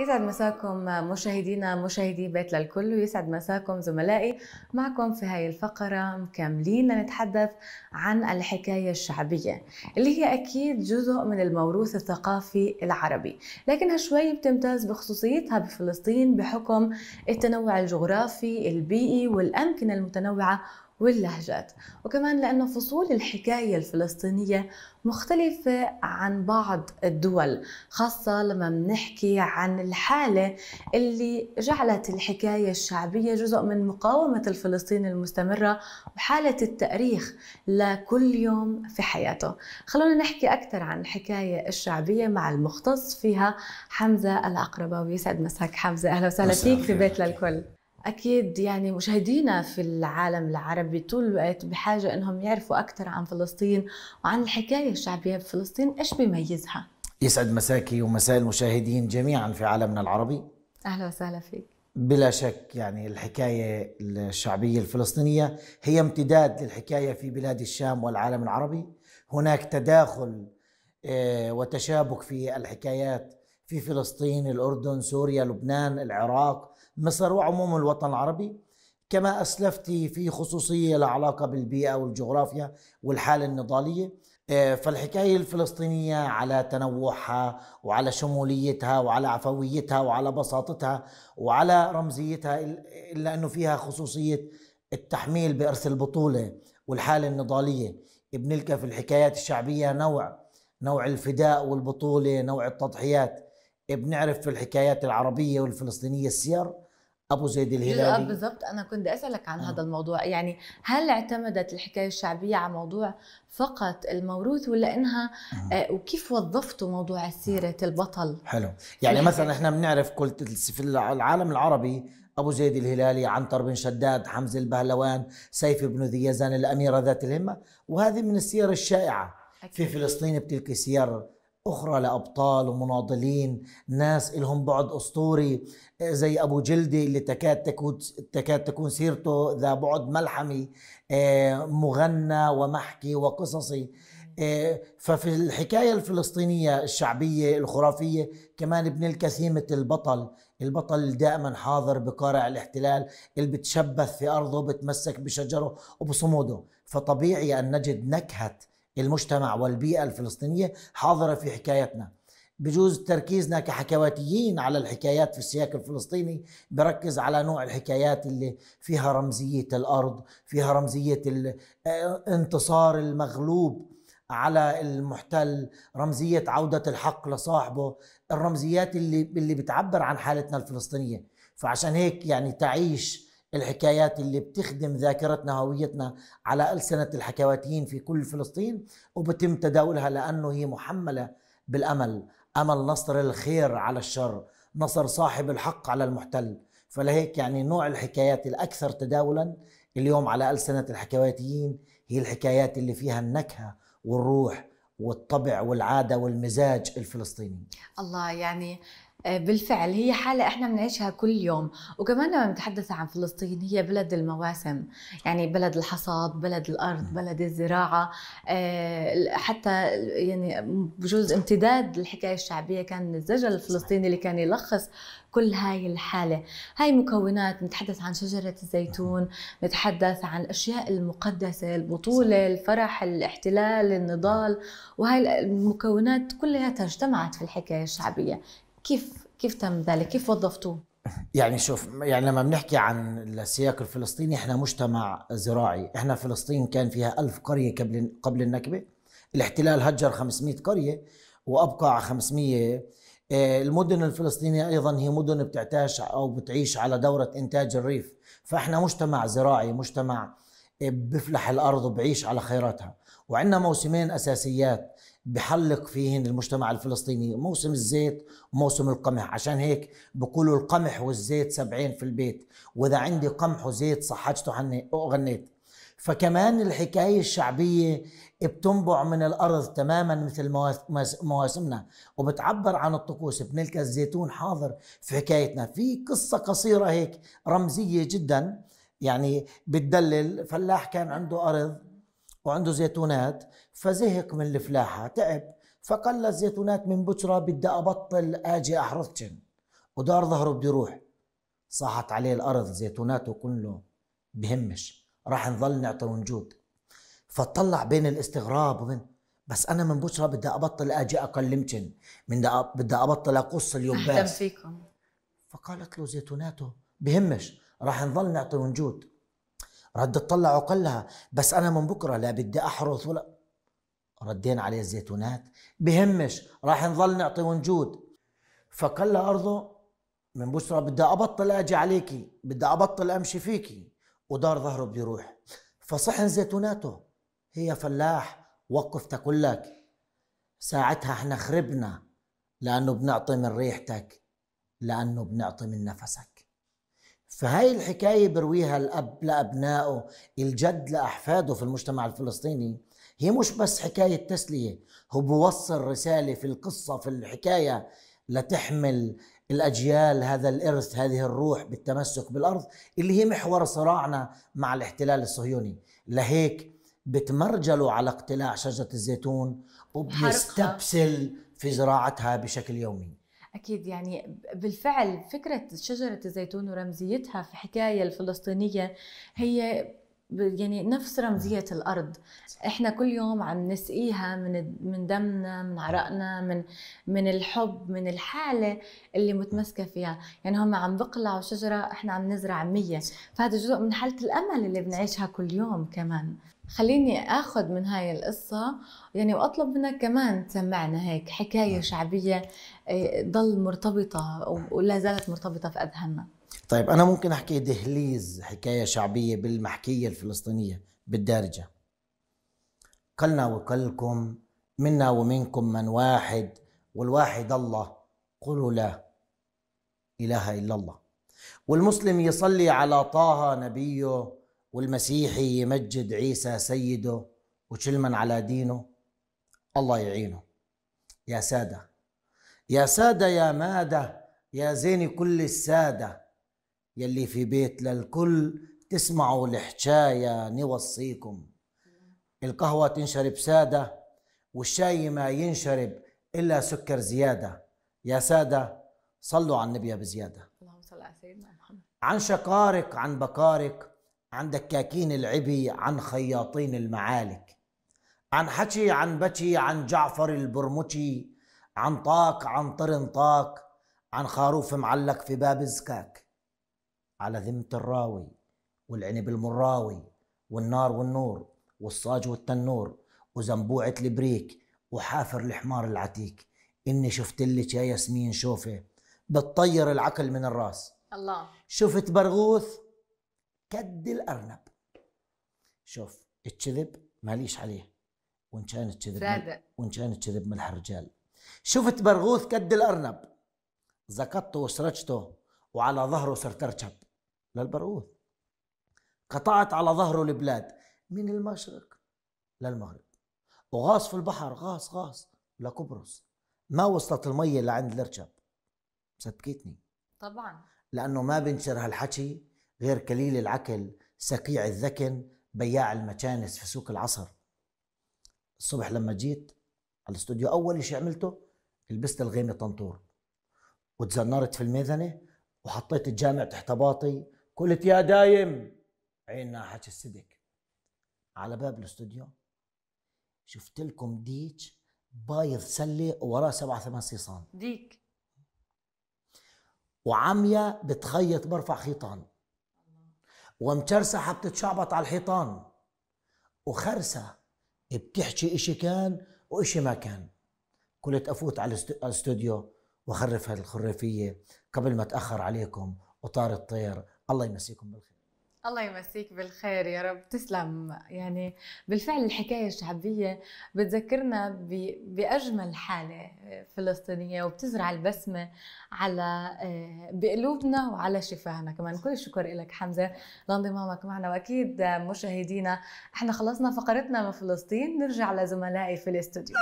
يسعد مساكم مشاهدينا مشاهدي بيت للكل ويسعد مساكم زملائي معكم في هاي الفقرة مكملين لنتحدث عن الحكاية الشعبية اللي هي أكيد جزء من الموروث الثقافي العربي لكنها شوي بتمتاز بخصوصيتها بفلسطين بحكم التنوع الجغرافي البيئي والأمكنة المتنوعة واللهجات وكمان لأنه فصول الحكاية الفلسطينية مختلفة عن بعض الدول خاصة لما بنحكي عن الحالة اللي جعلت الحكاية الشعبية جزء من مقاومة الفلسطيني المستمرة وحالة التأريخ لكل يوم في حياته خلونا نحكي أكثر عن الحكاية الشعبية مع المختص فيها حمزة العقرباوي يسعد مساك حمزة أهلا وسهلا فيك في بيت للكل أكيد يعني مشاهدينا في العالم العربي طول الوقت بحاجة أنهم يعرفوا أكثر عن فلسطين وعن الحكاية الشعبية بفلسطين إيش بيميزها؟ يسعد مساكي ومساء المشاهدين جميعا في عالمنا العربي أهلا وسهلا فيك بلا شك يعني الحكاية الشعبية الفلسطينية هي امتداد للحكاية في بلاد الشام والعالم العربي هناك تداخل آه، وتشابك في الحكايات في فلسطين الأردن سوريا لبنان العراق مصر وعموم الوطن العربي كما أسلفت في خصوصية لها علاقة بالبيئة والجغرافيا والحالة النضالية آه، فالحكاية الفلسطينية على تنوعها وعلى شموليتها وعلى عفويتها وعلى بساطتها وعلى رمزيتها إلا أنه فيها خصوصية التحميل بإرث البطولة والحالة النضالية بنلقى في الحكايات الشعبية نوع نوع الفداء والبطولة نوع التضحيات بنعرف في الحكايات العربيه والفلسطينيه السير ابو زيد الهلالي آه، بالضبط انا كنت اسالك عن آه. هذا الموضوع يعني هل اعتمدت الحكايه الشعبيه على موضوع فقط الموروث ولا انها آه. آه، وكيف وظفتوا موضوع سيره البطل حلو يعني مثلا احنا بنعرف كل في العالم العربي ابو زيد الهلالي عنتر بن شداد حمزه البهلوان سيف بن ذي يزن الاميره ذات الهمه وهذه من السير الشائعه أكيد. في فلسطين بتلك سير أخرى لأبطال ومناضلين ناس إلهم بعد أسطوري آه، زي أبو جلدي اللي تكاد تكون تكاد تكون سيرته ذا بعد ملحمي آه، مغنى ومحكي وقصصي آه، ففي الحكاية الفلسطينية الشعبية الخرافية كمان الكثيمة البطل البطل دائما حاضر بقارع الاحتلال اللي بتشبث في أرضه بتمسك بشجره وبصموده فطبيعي أن نجد نكهة المجتمع والبيئة الفلسطينية حاضرة في حكايتنا بجوز تركيزنا كحكواتيين على الحكايات في السياق الفلسطيني بركز على نوع الحكايات اللي فيها رمزية الأرض فيها رمزية آه، انتصار المغلوب على المحتل رمزية عودة الحق لصاحبه الرمزيات اللي, اللي بتعبر عن حالتنا الفلسطينية فعشان هيك يعني تعيش الحكايات اللي بتخدم ذاكرتنا هويتنا على ألسنة الحكواتيين في كل فلسطين وبتم تداولها لأنه هي محملة بالأمل أمل نصر الخير على الشر نصر صاحب الحق على المحتل فلهيك يعني نوع الحكايات الأكثر تداولا اليوم على ألسنة الحكواتيين هي الحكايات اللي فيها النكهة والروح والطبع والعادة والمزاج الفلسطيني الله يعني آه، بالفعل هي حالة احنا بنعيشها كل يوم وكمان لما بنتحدث عن فلسطين هي بلد المواسم يعني بلد الحصاد بلد الأرض بلد الزراعة آه، حتى يعني بجوز امتداد الحكاية الشعبية كان الزجل الفلسطيني اللي كان يلخص كل هاي الحالة هاي مكونات نتحدث عن شجرة الزيتون نتحدث عن الأشياء المقدسة البطولة الفرح الاحتلال النضال وهاي المكونات كلها اجتمعت في الحكاية الشعبية كيف كيف تم ذلك؟ كيف وظفتوه؟ يعني شوف يعني لما بنحكي عن السياق الفلسطيني احنا مجتمع زراعي، احنا فلسطين كان فيها ألف قرية قبل قبل النكبة، الاحتلال هجر 500 قرية وأبقى على 500 آه، المدن الفلسطينية أيضا هي مدن بتعتاش أو بتعيش على دورة إنتاج الريف فإحنا مجتمع زراعي مجتمع آه، بفلح الأرض وبعيش على خيراتها وعندنا موسمين أساسيات بحلق فيهن المجتمع الفلسطيني موسم الزيت وموسم القمح عشان هيك بقولوا القمح والزيت سبعين في البيت وإذا عندي قمح وزيت صحجته وغنيت فكمان الحكاية الشعبية بتنبع من الأرض تماما مثل مواسمنا وبتعبر عن الطقوس بنلقى الزيتون حاضر في حكايتنا في قصة قصيرة هيك رمزية جدا يعني بتدلل فلاح كان عنده أرض وعنده زيتونات فزهق من الفلاحة تعب فقال للزيتونات من بكرة بدي أبطل أجي أحرثشن ودار ظهره بده يروح صاحت عليه الأرض زيتوناته كله بهمش راح نظل نعطي ونجود فطلع بين الاستغراب وبين بس انا من بكره بدي ابطل اجي أكلمتن من بدي ابطل اقص اليباس اهتم فيكم فقالت له زيتوناته بهمش راح نظل نعطي ونجود رد تطلع لها بس انا من بكره لا بدي احرث ولا ردينا عليه الزيتونات بهمش راح نظل نعطي ونجود فقال ارضه من بشرى بدي ابطل اجي عليكي بدي ابطل امشي فيكي ودار ظهره بده يروح فصحن زيتوناته هي فلاح وقف تاكلك ساعتها احنا خربنا لانه بنعطي من ريحتك لانه بنعطي من نفسك فهاي الحكاية برويها الأب لأبنائه الجد لأحفاده في المجتمع الفلسطيني هي مش بس حكاية تسلية هو بوصل رسالة في القصة في الحكاية لتحمل الأجيال هذا الإرث هذه الروح بالتمسك بالأرض اللي هي محور صراعنا مع الاحتلال الصهيوني لهيك بتمرجلوا على اقتلاع شجرة الزيتون وبيستبسل في زراعتها بشكل يومي أكيد يعني بالفعل فكرة شجرة الزيتون ورمزيتها في الحكاية الفلسطينية هي يعني نفس رمزية الأرض إحنا كل يوم عم نسقيها من من دمنا من عرقنا من من الحب من الحالة اللي متمسكة فيها يعني هم عم بقلعوا شجرة إحنا عم نزرع مية فهذا جزء من حالة الأمل اللي بنعيشها كل يوم كمان خليني اخذ من هاي القصه يعني واطلب منك كمان تسمعنا هيك حكايه نعم. شعبيه إيه، ضل مرتبطه ولا زالت مرتبطه في اذهاننا طيب انا ممكن احكي دهليز حكايه شعبيه بالمحكيه الفلسطينيه بالدارجه قلنا وكلكم منا ومنكم من واحد والواحد الله قولوا لا اله الا الله والمسلم يصلي على طه نبيه والمسيحي يمجد عيسى سيده وكل من على دينه الله يعينه يا ساده يا ساده يا ماده يا زين كل الساده يلي في بيت للكل تسمعوا الحكايه نوصيكم القهوه تنشرب ساده والشاي ما ينشرب الا سكر زياده يا ساده صلوا على النبي بزياده اللهم صل على سيدنا محمد عن شقارك عن بقارك عن دكاكين العبي عن خياطين المعالك عن حكي عن بكي عن جعفر البرمتي عن طاق عن طرن طاق عن خروف معلق في باب زكاك على ذمة الراوي والعنب المراوي والنار والنور والصاج والتنور وزنبوعة البريك وحافر الحمار العتيك إني شفت لك يا ياسمين شوفة بتطير العقل من الراس الله شفت برغوث كد الارنب شوف الكذب ماليش عليه وان كان الكذب وان كان الكذب ملح الرجال شفت برغوث كد الارنب زكطته وسرجته وعلى ظهره صرت اركب للبرغوث قطعت على ظهره البلاد من المشرق للمغرب وغاص في البحر غاص غاص لقبرص ما وصلت المية لعند الارشب صدقتني طبعا لأنه ما بنشر هالحكي غير كليل العقل سقيع الذكن بياع المجانس في سوق العصر الصبح لما جيت على الاستوديو اول شيء عملته لبست الغيمه طنطور وتزنرت في الميذنه وحطيت الجامع تحت باطي قلت يا دايم عيننا حكي الصدق على باب الاستوديو شفت لكم ديك بايض سله وراه سبعة ثمان صيصان ديك وعمية بتخيط برفع خيطان ومترسحة بتتشعبط على الحيطان وخرسة بتحكي إشي كان وإشي ما كان كنت أفوت على الاستوديو وأخرف هالخرافية قبل ما أتأخر عليكم وطار الطير الله يمسيكم بالخير الله يمسيك بالخير يا رب تسلم يعني بالفعل الحكاية الشعبية بتذكرنا بأجمل حالة فلسطينية وبتزرع البسمة على آه، بقلوبنا وعلى شفاهنا كمان كل الشكر لك حمزة لانضمامك معنا وأكيد مشاهدينا احنا خلصنا فقرتنا من فلسطين نرجع لزملائي في الاستوديو